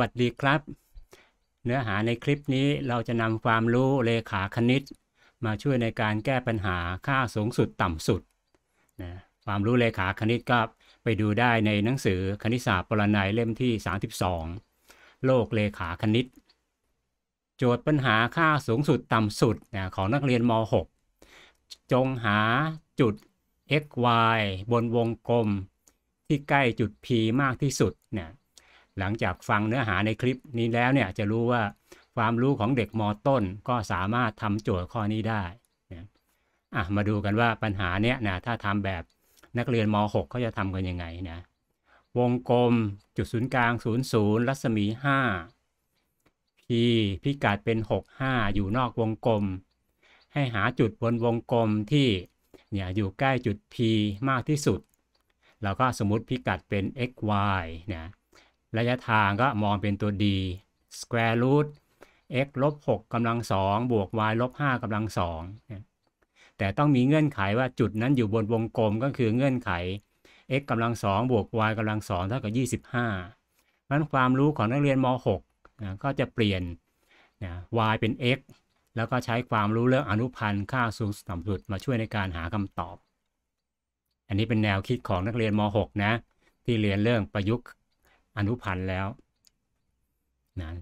วัสดีครับ เนื้อหาในคลิปนี้เราจะนำความรู้เลขาคณิต มาช่วยในการแก้ปัญหาค่าสูงสุดต่ำสุดนะความรู้เลขาคณิตก็ไปดูได้ในหนังสือคณิตศาสตร์ปรนัยเล่มที่ 32 โลกเลขาคณิต โจทย์ปัญหาค่าสูงสุดต่ำสุดนะของนักเรียนม .6 จงหาจุด x y บนวงกลม ที่ใกล้จุด p มากที่สุดเนี่ยหลังจากฟังเนื้อหาในคลิปนี้แล้วเนี่ยจะรู้ว่าความรู้ของเด็กมต้นก็สามารถทำโจทย์ข้อนี้ได้นะะมาดูกันว่าปัญหาเนี้ยนะถ้าทำแบบนักเรียนม .6 เขาจะทำกันยังไงนะวงกลมจุดศูนย์กลาง0 0รัศมี 5 p พิกัดเป็น 6 5 อยู่นอกวงกลม ให้หาจุดบนวงกลมที่เนี่ยอยู่ใกล้จุด p มากที่สุดแล้วก็สมมติพิกัดเป็น x y นะระยะทางก็มองเป็นตัว d square root x ลบ6กำลังสองบวก y ลบ5กำลังสองแต่ต้องมีเงื่อนไขว่าจุดนั้นอยู่บนวงกลมก็คือเงื่อนไข x กำลังสองบวก y กำลังสองเท่ากับ25นั้นความรู้ของนักเรียนม .6 นะก็จะเปลี่ยนนะ y เป็น x แล้วก็ใช้ความรู้เรื่องอนุพันธ์ค่าสูงต่ำสุดมาช่วยในการหาคำตอบ อันนี้เป็นแนวคิดของนักเรียนม .6 นะที่เรียนเรื่องประยุกต์อนุพันธ์แล้วนะ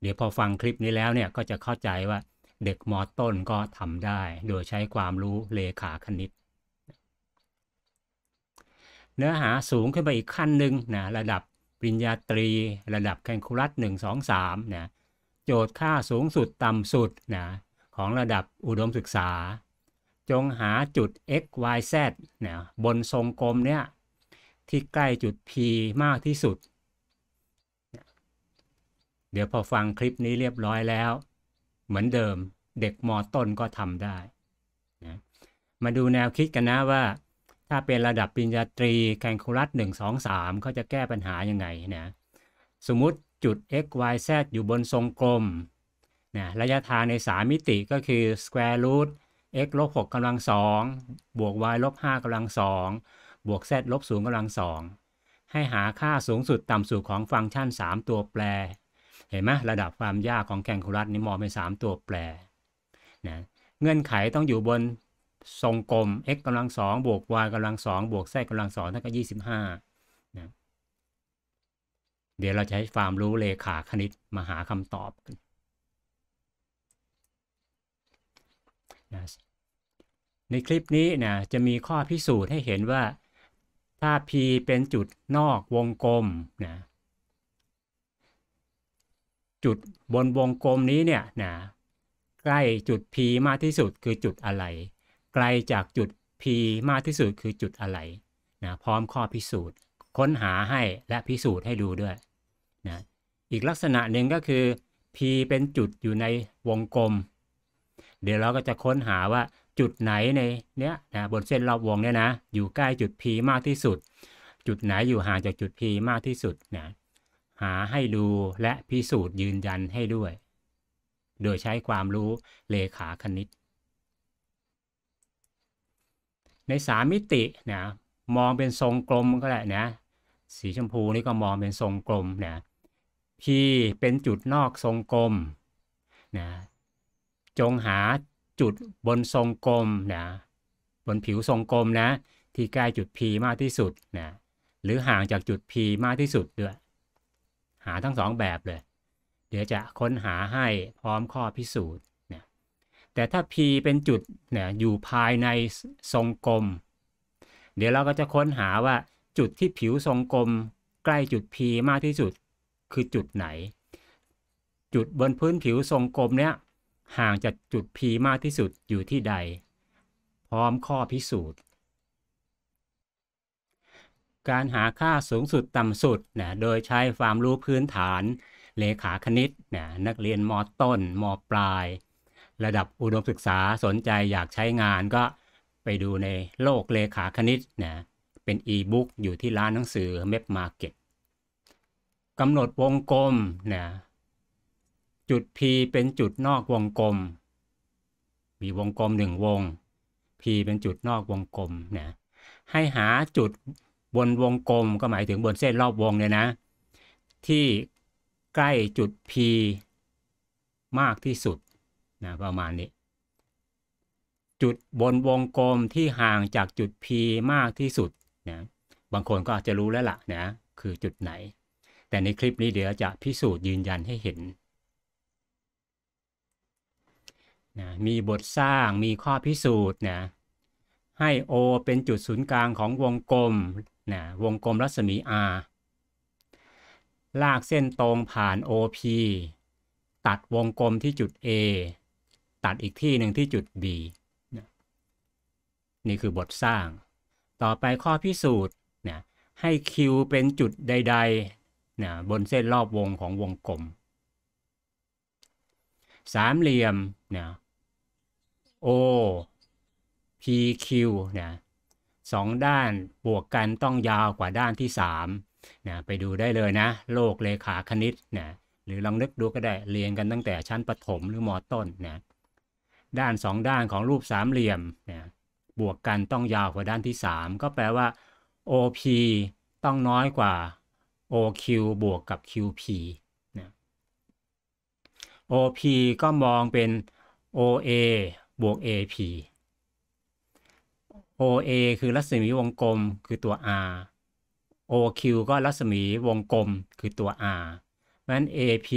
เดี๋ยวพอฟังคลิปนี้แล้วเนี่ยก็จะเข้าใจว่าเด็กมอต้นก็ทำได้ โดยใช้ความรู้เลขาคณิต เนื้อหาสูงขึ้นไปอีกขั้นหนึ่งนะระดับปริญญาตรีระดับแคนคูลัส1 2 3นะโจทย์ค่าสูงสุดต่ำสุดนะของระดับอุดมศึกษา จงหาจุด x y z นะบนทรงกลมเนี่ย ที่ใกล้จุด p มากที่สุดเดี๋ยวพอฟังคลิปนี้เรียบร้อยแล้ว เหมือนเดิมเด็กมอต้นก็ทำได้นะมาดูแนวคิดกันนะว่า ถ้าเป็นระดับปริญญาตรีแคลคูลัส1 2 3 เขาจะแก้ปัญหายังไงนะสมมติจุด x y z อยู่บนทรงกลมนะระยะทางใน 3 มิติก็คือ square root x ลบ6กำลังสองบวก y ลบ5กำลังสองบวก z ลบ0กำลังสองให้หาค่าสูงสุดต่ำสุดของฟังก์ชัน 3 ตัวแปรเห็นไหมระดับความยากของแคนคูลัสนี่มองเป็น 3 ตัวแปรนะเงื่อนไขต้องอยู่บนทรงกลม x กำลังสองบวก y กำลังสองบวกแสกำลังสองเท่ากับยี่สิบห้านะเดี๋ยวเราใช้ความรู้เลขาคณิตมาหาคำตอบนะในคลิปนี้นะจะมีข้อพิสูจน์ให้เห็นว่าถ้า p เป็นจุดนอกวงกลมนะจุดบนวงกลมนี้เนี่ยนะใกล้จุด P มากที่สุดคือจุดอะไรไกลจากจุด P มากที่สุดคือจุดอะไรนะพร้อมข้อพิสูจน์ ค้นหาให้และพิสูจน์ให้ดูด้วยนะอีกลักษณะหนึ่งก็คือ P เป็นจุดอยู่ในวงกลม เดี๋ยวเราก็จะค้นหาว่าจุดไหนในเนี้ยนะบนเส้นรอบวงเนี่ยนะ อยู่ใกล้จุด P มากที่สุด จุดไหนอยู่ห่างจากจุด P มากที่สุดนะหาให้ดูและพิสูจน์ยืนยันให้ด้วย โดยใช้ความรู้เลขาคณิต ในสามมิตินะมองเป็นทรงกลมก็แหละนะสีชมพูนี่ก็มองเป็นทรงกลมนะ P เป็นจุดนอกทรงกลมนะจงหาจุดบนทรงกลมนะบนผิวทรงกลมนะที่ใกล้จุด P มากที่สุดนะหรือห่างจากจุด P มากที่สุดด้วยหาทั้งสองแบบเลย เดี๋ยวจะค้นหาให้พร้อมข้อพิสูจน์เนี่ย แต่ถ้า P เป็นจุดเนี่ยอยู่ภายในทรงกลม เดี๋ยวเราก็จะค้นหาว่าจุดที่ผิวทรงกลม ใกล้จุด P มากที่สุดคือจุดไหน จุดบนพื้นผิวทรงกลมเนี่ยห่างจากจุด P มากที่สุดอยู่ที่ใด พร้อมข้อพิสูจน์การหาค่าสูงสุดต่ำสุดนะ โดยใช้ความรู้พื้นฐาน เลขาคณิตนะนักเรียนมต้น มปลาย ระดับอุดมศึกษาสนใจอยากใช้งานก็ไปดูในโลกเลขาคณิตนะ เป็นอีบุ๊กอยู่ที่ร้านหนังสือเม p มาเก็ตกำหนดวงกลมนะจุด P เป็นจุดนอกวงกลม มีวงกลมหนึ่งวง P เป็นจุดนอกวงกลมนะให้หาจุดบนวงกลมก็หมายถึงบนเส้นรอบวงเนี่ยนะ ที่ใกล้จุด P มากที่สุดนะประมาณนี้ จุดบนวงกลมที่ห่างจากจุด P มากที่สุดนะบางคนก็อาจจะรู้แล้วล่ะนะคือจุดไหน แต่ในคลิปนี้เดี๋ยวจะพิสูจน์ยืนยันให้เห็นนะมีบทสร้างมีข้อพิสูจน์นะให้ O เป็นจุดศูนย์กลางของวงกลมนะวงกลมรัศมี R ลากเส้นตรงผ่าน OP ตัดวงกลมที่จุด A ตัดอีกที่หนึ่งที่จุด B นะนี่คือบทสร้าง ต่อไปข้อพิสูจน์นะให้ Q เป็นจุดใดๆนะบนเส้นรอบวงของวงกลม สามเหลี่ยมนะ O PQ นะสองด้านบวกกันต้องยาวกว่าด้านที่3นะไปดูได้เลยนะ โลกเลขาคณิตนะหรือลองนึกดูก็ได้เรียนกันตั้งแต่ชั้นประถมหรือมอต้นนะด้าน 2 ด้านของรูปสามเหลี่ยมนะบวกกันต้องยาวกว่าด้านที่3ก็แปลว่า OP ต้องน้อยกว่า OQ บวกกับ QP นะ OP ก็มองเป็น OA บวก AP OA คือรัศมีวงกลมคือตัว R OQ ก็รัศมีวงกลมคือตัว R เพราะฉะนั้น AP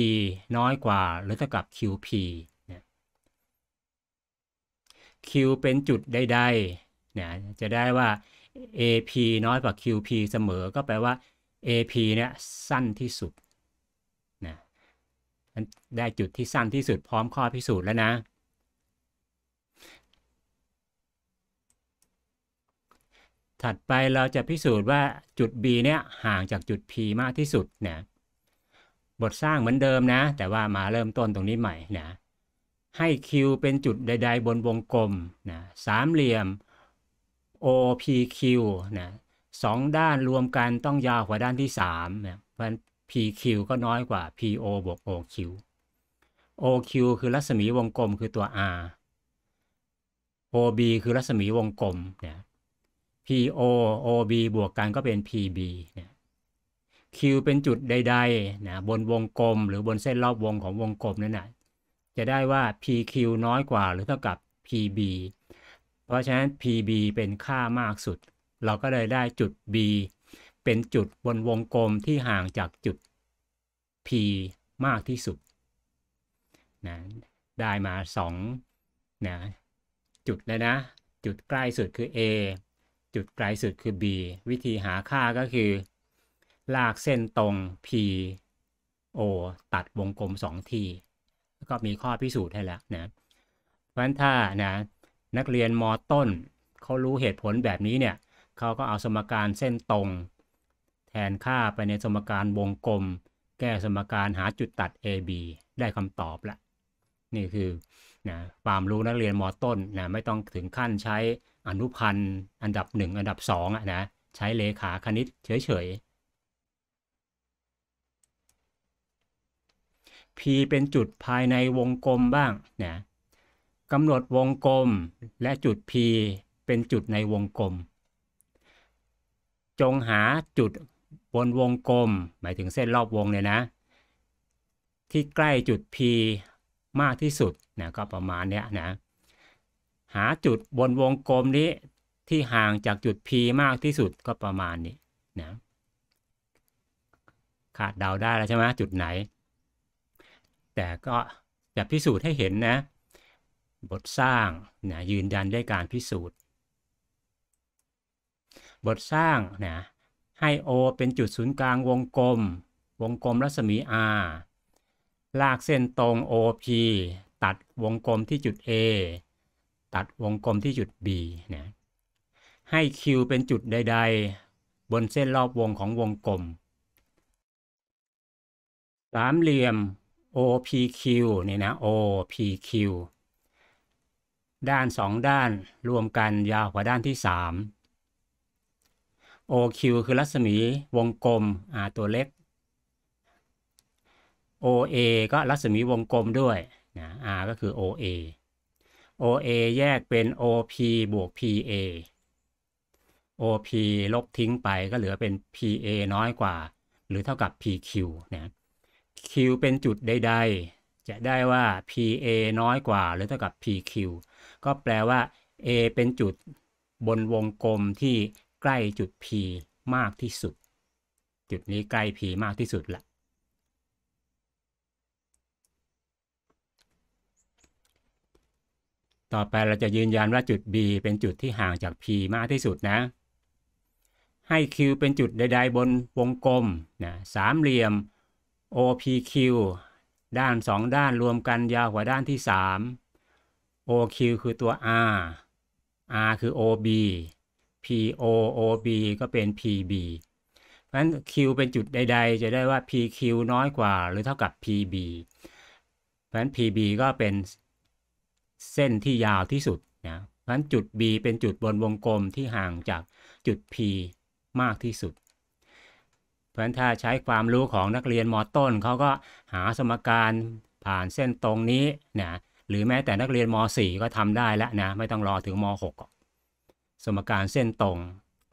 น้อยกว่าหรือเท่ากับ QP Q เป็นจุดใดๆเนี่ยจะได้ว่า AP น้อยกว่า QP เสมอก็แปลว่า AP เนี่ยสั้นที่สุดนะได้จุดที่สั้นที่สุดพร้อมข้อพิสูจน์แล้วนะถัดไปเราจะพิสูจน์ว่าจุด B เนี่ยห่างจากจุด P มากที่สุดนะบทสร้างเหมือนเดิมนะ แต่ว่ามาเริ่มต้นตรงนี้ใหม่นะ ให้ Q เป็นจุดใดๆบนวงกลมนะสามเหลี่ยม OPQ นะสองด้านรวมกันต้องยาวกว่าด้านที่3นะเพราะ PQ ก็น้อยกว่า PO บวก OQ OQ คือรัศมีวงกลมคือตัว R OB คือรัศมีวงกลมนะ PO OB บวกกันก็เป็น PB เนี่ย Q เป็นจุดใดๆนะบนวงกลมหรือบนเส้นรอบวงของวงกลมนั่นนะจะได้ว่า PQ น้อยกว่าหรือเท่ากับ PB เพราะฉะนั้น PB เป็นค่ามากสุด เราก็เลยได้จุด B เป็นจุดบนวงกลมที่ห่างจากจุด P มากที่สุดนะได้มา2นะจุดแล้วนะ จุดใกล้สุดคือ A จุดไกลสุดคือ b วิธีหาค่าก็คือ ลากเส้นตรง p o ตัดวงกลม2 ทีแล้วก็มีข้อพิสูจน์ให้แล้วนะ เพราะฉะนั้นถ้านะนักเรียนมต้น เขารู้เหตุผลแบบนี้เนี่ยเขาก็เอาสมการเส้นตรง แทนค่าไปในสมการวงกลม แก้สมการหาจุดตัด AB ได้คำตอบละนี่คือนะความรู้นักเรียนมอต้นนะไม่ต้องถึงขั้นใช้อนุพันธ์อันดับ 1 อันดับ2อ่ะนะ ใช้เลขาคณิตเฉยๆ P เป็นจุดภายในวงกลมบ้างนะกำหนดวงกลมและจุด P เป็นจุดในวงกลม จงหาจุดบนวงกลม หมายถึงเส้นรอบวงเนี่ยนะ ที่ใกล้จุด P มากที่สุดนะก็ประมาณเนี้ยนะหาจุดบนวงกลมนี้ที่ห่างจากจุด P มากที่สุดก็ประมาณนี้นะขาดเดาได้แล้วใช่ไหมจุดไหน แต่ก็จะพิสูจน์ให้เห็นนะบทสร้างนะยืนยันด้วยการพิสูจน์ บทสร้างนะให้ O เป็นจุดศูนย์กลางวงกลม วงกลมรัศมี R ลากเส้นตรง OP ตัดวงกลมที่จุด A ตัดวงกลมที่จุด B นะให้ Q เป็นจุดใด ๆ บนเส้นรอบวงของวงกลม สามเหลี่ยม OPQ เนี่ยนะ OPQ ด้านสองด้านรวมกันยาวกว่าด้านที่สาม OQ คือรัศมีวงกลมตัวเล็ก OA ก็รัศมีวงกลมด้วย นะ R ก็คือ OA OA แยกเป็น OP บวก PA OP ลบทิ้งไปก็เหลือเป็น PA น้อยกว่า หรือเท่ากับ PQ นะ Q เป็นจุดใดๆจะได้ว่า PA น้อยกว่าหรือเท่ากับ PQ ก็แปลว่า A เป็นจุดบนวงกลมที่ใกล้จุด P มากที่สุด จุดนี้ใกล้ P มากที่สุดละต่อไปเราจะยืนยันว่าจุด B เป็นจุดที่ห่างจาก P มากที่สุดนะ ให้ Q เป็นจุดใดๆ บนวงกลมนะสามเหลี่ยม OPQ ด้าน 2 ด้านรวมกันยาวกว่าด้านที่ 3 OQ คือตัว R R คือ OB PO OB ก็เป็น PB เพราะฉะนั้น Q เป็นจุดใดๆ จะได้ว่า PQ น้อยกว่า หรือเท่ากับ PB เพราะฉะนั้น PB ก็เป็นเส้นที่ยาวที่สุด นะ เพราะนั้นจุด B เป็นจุดบนวงกลมที่ห่างจากจุด P มากที่สุด เพราะนั้นถ้าใช้ความรู้ของนักเรียนมต้นเขาก็หาสมการผ่านเส้นตรงนี้นะหรือแม้แต่นักเรียนม .4 ก็ทำได้แล้วนะไม่ต้องรอถึงม .6 สมการเส้นตรง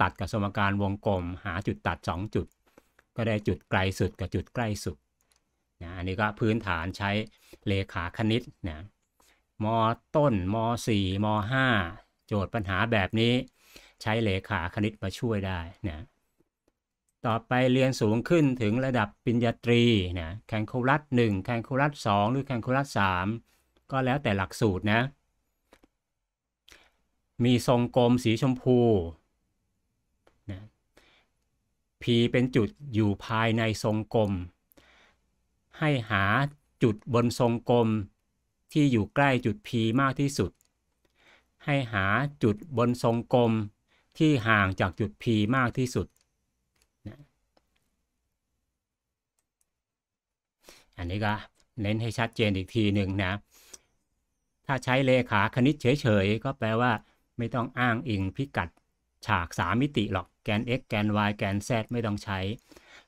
ตัดกับสมการวงกลม หาจุดตัด 2 จุด ก็ได้จุดไกลสุดกับจุดใกล้สุดนะอันนี้ก็พื้นฐานใช้ เลขาคณิตนะมต้นมสี่มห้าโจทย์ปัญหาแบบนี้ใช้เลขาคณิตมาช่วยได้นะต่อไปเรียนสูงขึ้นถึงระดับปริญญาตรีนะแคนคูลัส1แคนคูลัส2หรือแคนคูลัส3ก็แล้วแต่หลักสูตรนะมีทรงกลมสีชมพูนะ P เป็นจุดอยู่ภายในทรงกลม ให้หาจุดบนทรงกลมที่อยู่ใกล้จุด P มากที่สุด ให้หาจุดบนทรงกลมที่ห่างจากจุด P มากที่สุดอันนี้ก็เน้นให้ชัดเจนอีกทีหนึ่งนะ ถ้าใช้เลขาคณิตเฉยๆ ก็แปลว่าไม่ต้องอ้างอิงพิกัดฉากสามิติหรอก แกน x แกน y แกน z ไม่ต้องใช้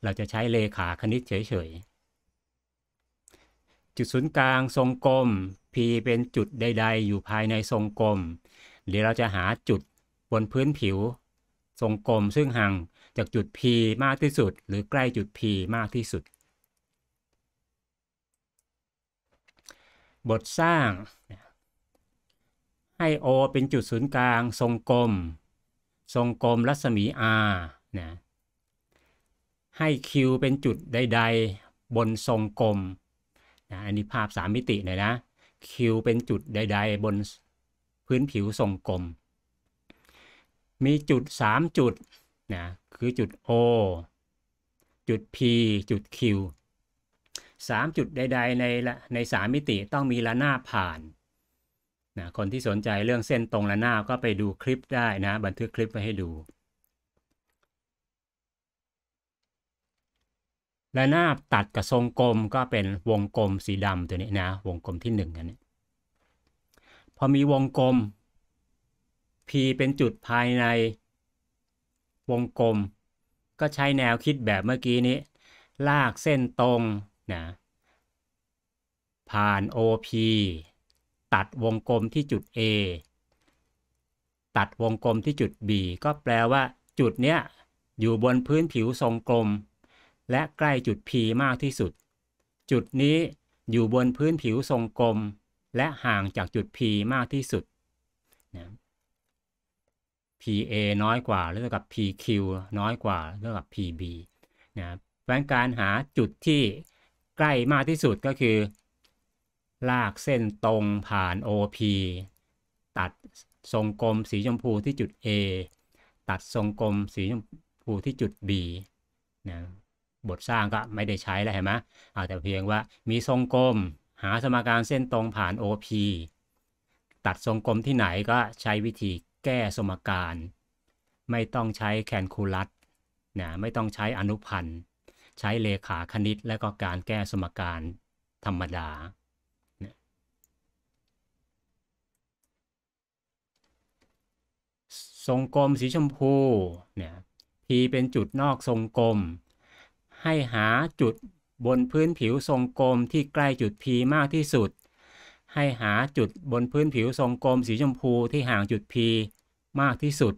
เราจะใช้เลขาคณิตเฉยๆจุดศูนย์กลางทรงกลม P เป็นจุดใด ๆ อยู่ภายในทรงกลม เดี๋ยวเราจะหาจุดบนพื้นผิว ทรงกลม ซึ่งห่างจากจุด P มากที่สุด หรือใกล้จุด P มากที่สุด บทสร้าง ให้ O เป็นจุดศูนย์กลางทรงกลม ทรงกลมรัศมี R นะให้ Q เป็นจุดใด ๆ บนทรงกลมนะอันนี้ภาพ 3 มิติเลยนะ Q เป็นจุดใด ๆ บนพื้นผิวทรงกลม มีจุด 3 จุด นะ คือจุด O จุด P จุด Q 3 จุดใดๆในใน 3 มิติต้องมีระนาบผ่านนะคนที่สนใจเรื่องเส้นตรงระนาบก็ไปดูคลิปได้นะ บันทึกคลิปไว้ให้ดูและหน้าตัดกับทรงกลมก็เป็นวงกลมสีดำตัวนี้นะวงกลมที่หนึ่งอันนี้พอมีวงกลม P เป็นจุดภายใน วงกลม ก็ใช้แนวคิดแบบเมื่อกี้นี้ ลากเส้นตรงนะผ่าน OP ตัดวงกลมที่จุด A ตัดวงกลมที่จุด B ก็แปลว่า จุดเนี้ยอยู่บนพื้นผิวทรงกลมและใกล้จุด P มากที่สุด จุดนี้อยู่บนพื้นผิวทรงกลม และห่างจากจุด P มากที่สุดนะ PA น้อยกว่าเท่ากับ PQ น้อยกว่าเท่ากับ PB นะครับการหาจุดที่ใกล้มากที่สุดก็คือ ลากเส้นตรงผ่าน OP ตัดทรงกลมสีชมพูที่จุด A ตัดทรงกลมสีชมพูที่จุด B นะครับบทสร้างก็ไม่ได้ใช้แล้วเห็นไหม เอาแต่เพียงว่ามีทรงกลม หาสมการเส้นตรงผ่าน OP ตัดทรงกลมที่ไหนก็ใช้วิธีแก้สมการ ไม่ต้องใช้แคนคูลัส นะไม่ต้องใช้อนุพันธ์ใช้เลขาคณิตและก็การแก้สมการธรรมดา ทรงกลมสีชมพูเนี่ย P เป็นจุดนอกทรงกลมให้หาจุดบนพื้นผิวทรงกลมที่ใกล้จุด P มากที่สุด ให้หาจุดบนพื้นผิวทรงกลม สีชมพูที่ห่างจุด P มากที่สุด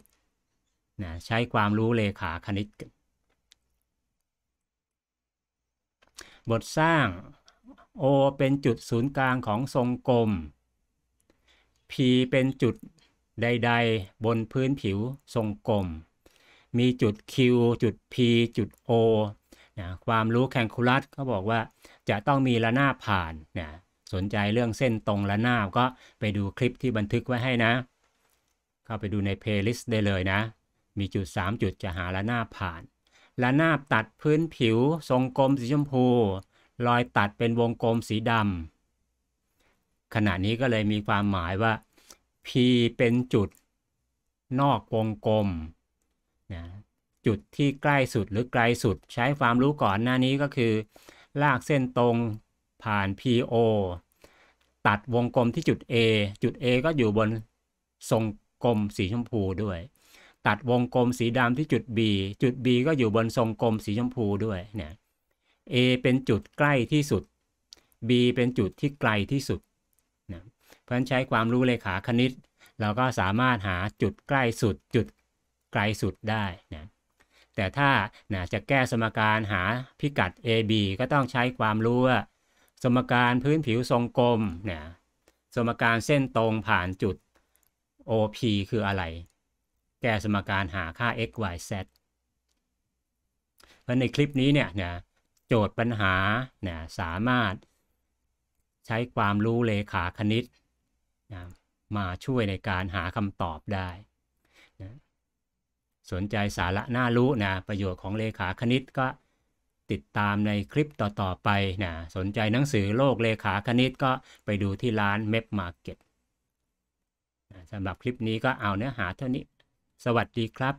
นะใช้ความรู้เลขาคณิต บทสร้าง O เป็นจุดศูนย์กลางของทรงกลม P เป็นจุดใด ๆ บนพื้นผิวทรงกลม มีจุด Q จุด P จุด O นะความรู้แคนคูลัสก็บอกว่าจะต้องมีระนาบผ่านนะสนใจเรื่องเส้นตรงระนาบก็ไปดูคลิปที่บันทึกไว้ให้นะ เข้าไปดูในเพลย์ลิสต์ได้เลยนะ มีจุด 3 จุดจะหาระนาบผ่านระนาบตัดพื้นผิวทรงกลมสีชมพูรอยตัดเป็นวงกลมสีดำขณะนี้ก็เลยมีความหมายว่า P เป็นจุดนอกวงกลมนะจุดที่ใกล้สุดหรือไกลสุด ใช้ความรู้ก่อนหน้านี้ก็คือลากเส้นตรงผ่าน PO ตัดวงกลมที่จุด A จุด A ก็อยู่บนทรงกลมสีชมพูด้วย ตัดวงกลมสีดำที่จุด B จุด B ก็อยู่บนทรงกลมสีชมพูด้วยเนี่ย A เป็นจุดใกล้ที่สุด B เป็นจุดที่ไกลที่สุดนะ เพราะฉะนั้นใช้ความรู้เลขาคณิต เราก็สามารถหาจุดใกล้สุด จุดไกลสุดได้นะแต่ถ้านะจะแก้สมการหาพิกัด AB ก็ต้องใช้ความรู้ว่าสมการพื้นผิวทรงกลมนะสมการเส้นตรงผ่านจุด OP คืออะไร แก้สมการหาค่า x y z เพราะในคลิปนี้เนี่ยนะโจทย์ปัญหานะสามารถใช้ความรู้เลขาคณิตมาช่วยในการหาคำตอบได้สนใจสาระน่า รู้นะประโยชน์ของ เลขาคณิตก็ ติดตามในคลิปต่อๆไปนะสนใจหนังสือโลกเลขาคณิตก็ไปดูที่ร้าน Map Market นะสำหรับคลิปนี้ก็เอาเนื้อหา เท่านี้ สวัสดีครับ